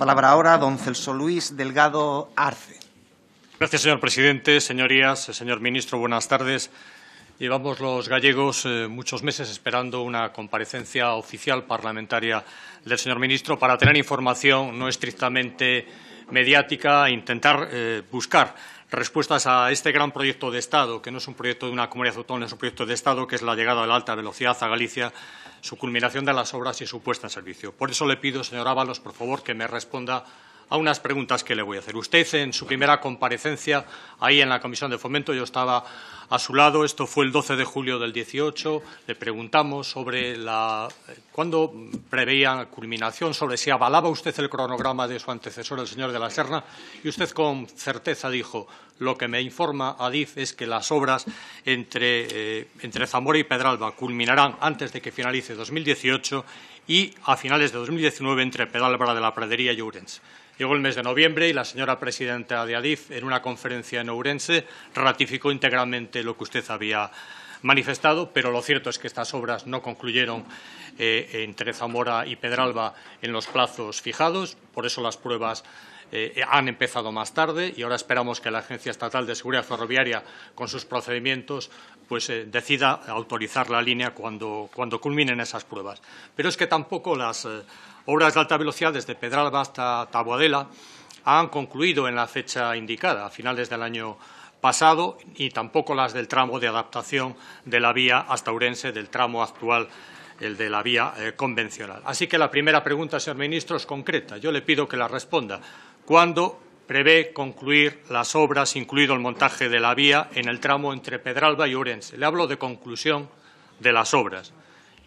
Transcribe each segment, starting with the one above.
palabra ahora don Celso Luis Delgado Arce. Gracias, señor presidente, señorías, señor ministro, buenas tardes. Llevamos los gallegos eh, muchos meses esperando una comparecencia oficial parlamentaria del señor ministro para tener información no estrictamente mediática e intentar eh, buscar respuestas a este gran proyecto de Estado, que no es un proyecto de una comunidad autónoma, es un proyecto de Estado, que es la llegada de la alta velocidad a Galicia, su culminación de las obras y su puesta en servicio. Por eso le pido, señor Ábalos, por favor, que me responda a unas preguntas que le voy a hacer. Usted, en su primera comparecencia ahí en la Comisión de Fomento, yo estaba a su lado, esto fue el 12 de julio del 18, le preguntamos sobre la, cuándo preveía culminación, sobre si avalaba usted el cronograma de su antecesor, el señor de la Serna, y usted con certeza dijo, lo que me informa Adif es que las obras entre, eh, entre Zamora y Pedralba culminarán antes de que finalice 2018 y a finales de 2019 entre Pedralba de la Pradería y Ourense. Llegó el mes de noviembre y la señora presidenta de Adif, en una conferencia en Ourense, ratificó integralmente lo que usted había manifestado, pero lo cierto es que estas obras no concluyeron eh, entre Zamora y Pedralba en los plazos fijados, por eso las pruebas eh, han empezado más tarde y ahora esperamos que la Agencia Estatal de Seguridad Ferroviaria, con sus procedimientos, pues eh, decida autorizar la línea cuando, culminen esas pruebas. Pero es que tampoco las eh, obras de alta velocidad desde Pedralba hasta Tabuadela han concluido en la fecha indicada, a finales del año pasado, y tampoco las del tramo de adaptación de la vía hasta Urense, del tramo actual el de la vía convencional. Así que la primera pregunta, señor ministro, es concreta. Yo le pido que la responda cuando prevé concluir las obras, incluido el montaje de la vía, en el tramo entre Pedralba y Orense. Le hablo de conclusión de las obras.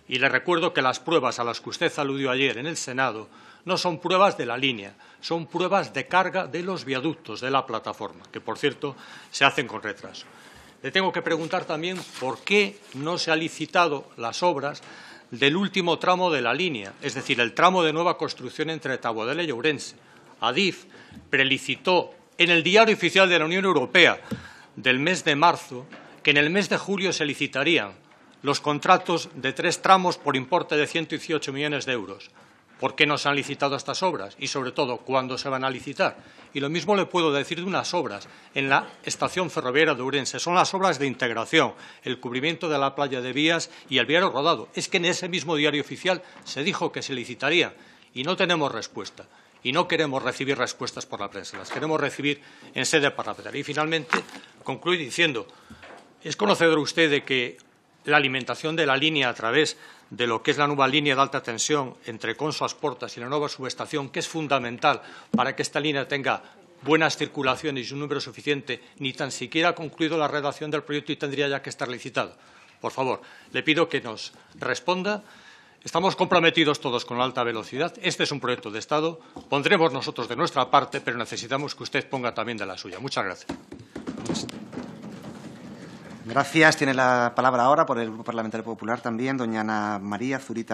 Y le recuerdo que las pruebas a las que usted aludió ayer en el Senado no son pruebas de la línea, son pruebas de carga de los viaductos de la plataforma, que por cierto se hacen con retraso. Le tengo que preguntar también por qué no se han licitado las obras del último tramo de la línea, es decir, el tramo de nueva construcción entre Taboadela y Orense. Adif prelicitó en el Diario Oficial de la Unión Europea del mes de marzo que en el mes de julio se licitarían los contratos de tres tramos por importe de 118 millones de euros. ¿Por qué no se han licitado estas obras? Y, sobre todo, ¿cuándo se van a licitar? Y lo mismo le puedo decir de unas obras en la estación ferroviaria de Urense. Son las obras de integración, el cubrimiento de la playa de vías y el viario rodado. Es que en ese mismo diario oficial se dijo que se licitaría y no tenemos respuesta y no queremos recibir respuestas por la prensa, las queremos recibir en sede parlamentaria. Y finalmente, concluyo diciendo, es conocedor usted de que la alimentación de la línea a través de lo que es la nueva línea de alta tensión entre Consuas Portas y la nueva subestación, que es fundamental para que esta línea tenga buenas circulaciones y un número suficiente, ni tan siquiera ha concluido la redacción del proyecto y tendría ya que estar licitado. Por favor, le pido que nos responda Estamos comprometidos todos con la alta velocidad. Este es un proyecto de Estado. Pondremos nosotros de nuestra parte, pero necesitamos que usted ponga también de la suya. Muchas gracias. Gracias. Tiene la palabra ahora por el Grupo Parlamentario Popular también, doña Ana María Zurita.